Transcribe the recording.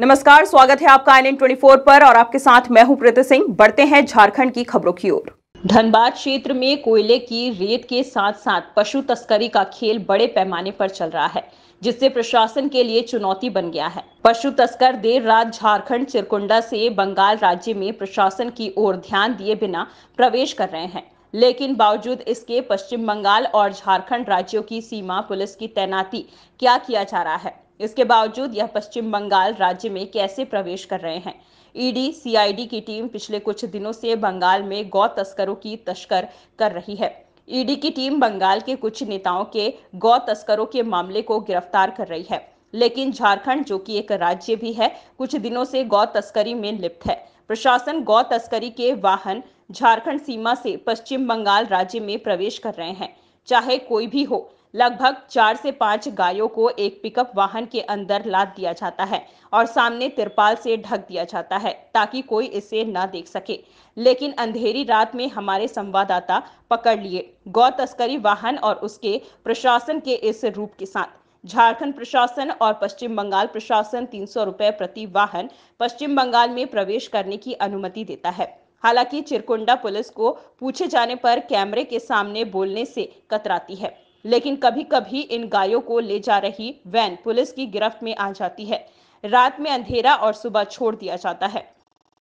नमस्कार स्वागत है आपका आई ट्वेंटी पर और आपके साथ मैं हूं प्रीति सिंह बढ़ते हैं झारखंड की खबरों की ओर धनबाद क्षेत्र में कोयले की रेत के साथ साथ पशु तस्करी का खेल बड़े पैमाने पर चल रहा है जिससे प्रशासन के लिए चुनौती बन गया है पशु तस्कर देर रात झारखंड चिरकुंडा से बंगाल राज्य में प्रशासन की ओर ध्यान दिए बिना प्रवेश कर रहे हैं लेकिन बावजूद इसके पश्चिम बंगाल और झारखंड राज्यों की सीमा पुलिस की तैनाती क्या किया जा रहा है इसके बावजूद यह पश्चिम बंगाल राज्य में कैसे प्रवेश कर रहे हैं ईडी सीआईडी की टीम पिछले कुछ दिनों से बंगाल में गौ तस्करों की तस्कर कर रही है ईडी की टीम बंगाल के कुछ नेताओं के गौ तस्करों के मामले को गिरफ्तार कर रही है लेकिन झारखंड जो कि एक राज्य भी है कुछ दिनों से गौ तस्करी में लिप्त है प्रशासन गौ तस्करी के वाहन झारखंड सीमा से पश्चिम बंगाल राज्य में प्रवेश कर रहे हैं चाहे कोई भी हो लगभग चार से पांच गायों को एक पिकअप वाहन के अंदर लाद दिया जाता है और सामने तिरपाल से ढक दिया जाता है ताकि कोई इसे ना देख सके लेकिन अंधेरी रात में हमारे संवाददाता पकड़ लिए गौ तस्करी वाहन और उसके प्रशासन के इस रूप के साथ झारखंड प्रशासन और पश्चिम बंगाल प्रशासन तीन सौ रुपए प्रति वाहन पश्चिम बंगाल में प्रवेश करने की अनुमति देता है हालांकि चिरकुंडा पुलिस को पूछे जाने पर कैमरे के सामने बोलने से कतराती है लेकिन कभी कभी इन गायों को ले जा रही वैन पुलिस की गिरफ्त में आ जाती है रात में अंधेरा और सुबह छोड़ दिया जाता है